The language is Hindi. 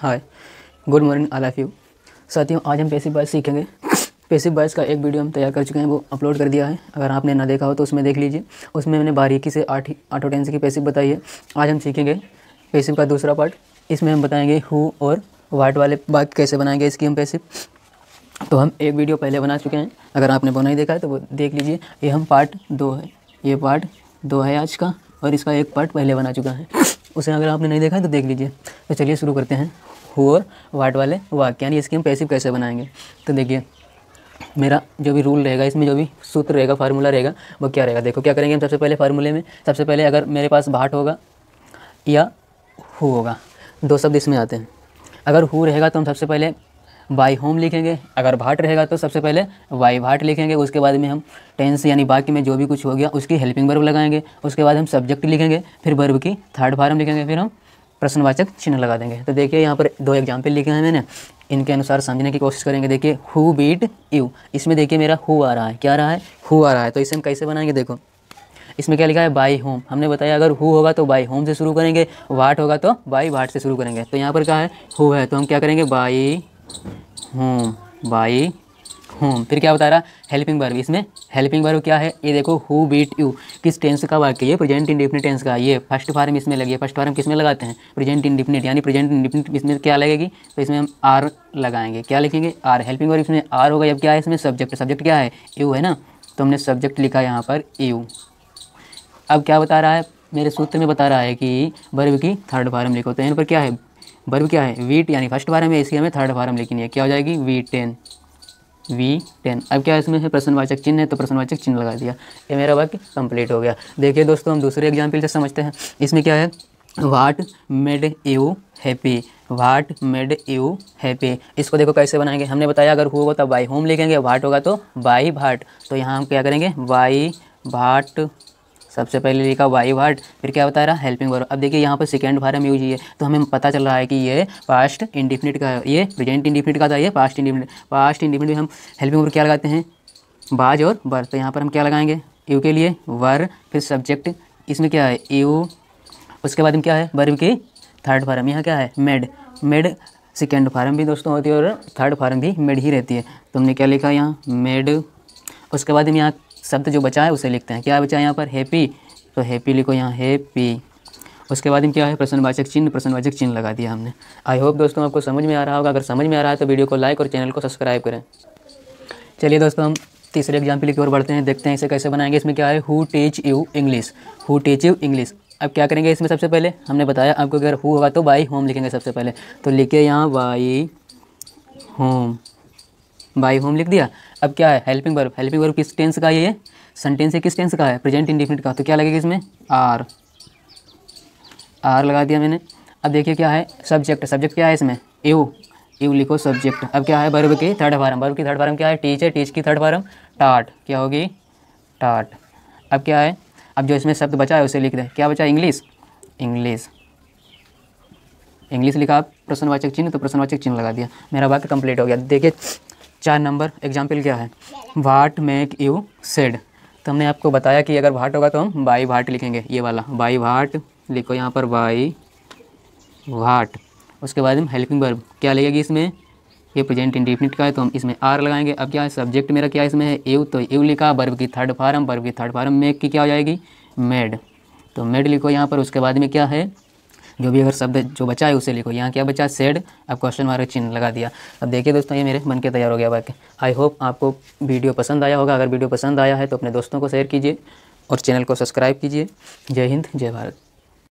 hi good morning all of you साथियों आज हम पेसिव बाइस सीखेंगे पेसिव बाइस का एक वीडियो हम तैयार कर चुके हैं वो अपलोड कर दिया है अगर आपने ना देखा हो तो उसमें देख लीजिए उसमें मैंने बारीकी से आठ आठ और टेंस की पेसिव बताई है आज हम सीखेंगे पेसिव का दूसरा पार्ट इसमें हम बताएंगे हु और वाट वाले बात कैसे बनाएंगे इसकी हम पेसिव तो हम एक वीडियो पहले बना चुके हैं अगर आपने वो नहीं देखा है तो वो देख लीजिए ये हम पार्ट दो है ये पार्ट दो है आज का और इसका एक पार्ट पहले बना चुका है उसे अगर आपने नहीं देखा है तो देख लीजिए तो चलिए शुरू करते हैं हु और वाट वाले वाक्य यानी इसके हम पैसिव कैसे बनाएंगे तो देखिए मेरा जो भी रूल रहेगा इसमें जो भी सूत्र रहेगा फार्मूला रहेगा वो क्या रहेगा देखो क्या करेंगे हम सबसे पहले फार्मूले में सबसे पहले अगर मेरे पास भाट होगा या हु होगा दो शब्द इसमें आते हैं अगर हु रहेगा तो हम सबसे पहले बाई होम लिखेंगे अगर भाट रहेगा तो सबसे पहले वाई भाट लिखेंगे उसके बाद में हम टेंस यानी बाकी में जो भी कुछ हो गया उसकी हेल्पिंग वर्ब लगाएंगे उसके बाद हम सब्जेक्ट लिखेंगे फिर वर्ब की थर्ड फार्म लिखेंगे फिर हम प्रश्नवाचक चिन्ह लगा देंगे तो देखिए यहाँ पर दो एग्जाम्पल लिखे हैं मैंने इनके अनुसार समझने की कोशिश करेंगे देखिए हु बीट यू इसमें देखिए मेरा हु आ रहा है क्या रहा है हु आ रहा है तो इसे हम कैसे बनाएंगे देखो इसमें क्या लिखा है बाई होम हमने बताया अगर हु होगा तो बाई होम से शुरू करेंगे वाट होगा तो बाई वाट से शुरू करेंगे तो यहाँ पर क्या है हु है तो हम क्या करेंगे बाई होम बाई होम हम्म, फिर क्या बता रहा हेल्पिंग बर्व इसमें हेल्पिंग बर्व क्या है ये देखो हु बीट यू किस टेंस का वाक्य ये प्रेजेंट इंडिफिनिट टेंस का ये फर्स्ट फार्म इसमें लगी फर्स्ट फार्म किस में लगाते हैं प्रेजेंट इंडिफिनिट यानी प्रेजेंट इंडिफिनिट इसमें क्या लगेगी तो इसमें हम आर लगाएंगे क्या लिखेंगे आर हेल्पिंग बर्व इसमें आर होगा जब क्या है इसमें सब्जेक्ट सब्जेक्ट क्या है यू है ना तो हमने सब्जेक्ट लिखा यहाँ पर यू अब क्या बता रहा है मेरे सूत्र में बता रहा है कि बर्व की थर्ड फार्म लिखो तो यहाँ पर क्या है बर्व क्या है वीट यानी फर्स्ट फार्म है इसी हमें थर्ड फार्म लिखनी है क्या हो जाएगी वी टेन वी टेन अब क्या इसमें है प्रश्नवाचक चिन्ह है तो प्रश्नवाचक चिन्ह लगा दिया ये मेरा वाक्य कंप्लीट हो गया देखिए दोस्तों हम दूसरे एग्जाम्पल से समझते हैं इसमें क्या है what made you happy what made you happy इसको देखो कैसे बनाएंगे हमने बताया अगर हुआ तो बाई होम लिखेंगे वाट होगा तो बाई भाट तो, तो यहाँ हम क्या करेंगे बाई भाट सबसे पहले लिखा वाई वर्ड फिर क्या बता रहा है हेल्पिंग वर्ब अब देखिए यहाँ पर सेकेंड वर्ब यूज है तो हमें पता चल रहा है कि ये पास्ट इंडिफिनिट का ये प्रेजेंट इंडिफिनिट का था ये पास्ट इंडिफिनिट पास्ट इंडिफिनिट हम हेल्पिंग वर्ब क्या लगाते हैं बाज और वर तो यहाँ पर हम क्या लगाएंगे यू के लिए वर फिर सब्जेक्ट इसमें क्या है यू उसके बाद में क्या है वर्ब की थर्ड फार्म यहाँ क्या है मेड मेड सेकेंड फार्म भी दोस्तों होती है और थर्ड फार्म भी मेड ही रहती है तो हमने क्या लिखा यहाँ मेड उसके बाद हम यहाँ शब्द जो बचा है उसे लिखते हैं क्या बचा है यहाँ पर हैप्पी तो हैप्पी लिखो यहाँ हैप्पी उसके बाद में क्या है प्रश्नवाचक चिन्ह प्रश्नवाचक चिन्ह लगा दिया हमने आई होप दोस्तों आपको समझ में आ रहा होगा अगर समझ में आ रहा है तो वीडियो को लाइक और चैनल को सब्सक्राइब करें चलिए दोस्तों हम तीसरे एग्जाम्पल की ओर बढ़ते हैं देखते हैं इसे कैसे बनाएंगे इसमें क्या है who teach you English who teach you English अब क्या करेंगे इसमें सबसे पहले हमने बताया आपको अगर हु होगा तो बाई होम लिखेंगे सबसे पहले तो लिखे यहाँ बाई होम बाई होम लिख दिया अब क्या है हेल्पिंग वर्ब हेल्पिंग वर्ब किस टेंस का है ये सेंटेंस है किस टेंस का है प्रेजेंट इंडिफिनिट का तो क्या लगेगा इसमें आर आर लगा दिया मैंने अब देखिए क्या है सब्जेक्ट सब्जेक्ट क्या है इसमें यू यू लिखो सब्जेक्ट अब क्या है बर्ब के थर्ड फार्म बर्ब की थर्ड फार्म क्या है टीच है टीच की थर्ड फार्म टाट क्या होगी टाट अब क्या है अब जो इसमें शब्द बचा है उसे लिख दें क्या बचा इंग्लिश इंग्लिश इंग्लिश लिखा आप प्रश्नवाचक चिन्ह तो प्रश्नवाचक चिन्ह लगा दिया मेरा वाक्य कंप्लीट हो गया देखिए चार नंबर एग्जाम्पल क्या है वाट मेक यू सेड तो हमने आपको बताया कि अगर वाट होगा तो हम बाई वाट लिखेंगे ये वाला बाई वाट लिखो यहाँ पर बाई वाट उसके बाद हम हेल्पिंग वर्ब क्या लगेगी इसमें ये प्रेजेंट इंडिफिनिट का है तो हम इसमें आर लगाएंगे अब क्या है सब्जेक्ट मेरा क्या इसमें है यू तो यू लिखा वर्ब की थर्ड फार्म वर्ब की थर्ड फार्म मेक की क्या हो जाएगी मेड तो मेड लिखो यहाँ पर उसके बाद में क्या है जो भी अगर शब्द जो बचा है उसे लिखो यहाँ क्या बचा सेड अब क्वेश्चन मार्क चिन्ह लगा दिया अब देखिए दोस्तों ये मेरे मन के तैयार हो गया बाकी आई होप आपको वीडियो पसंद आया होगा अगर वीडियो पसंद आया है तो अपने दोस्तों को शेयर कीजिए और चैनल को सब्सक्राइब कीजिए जय हिंद जय भारत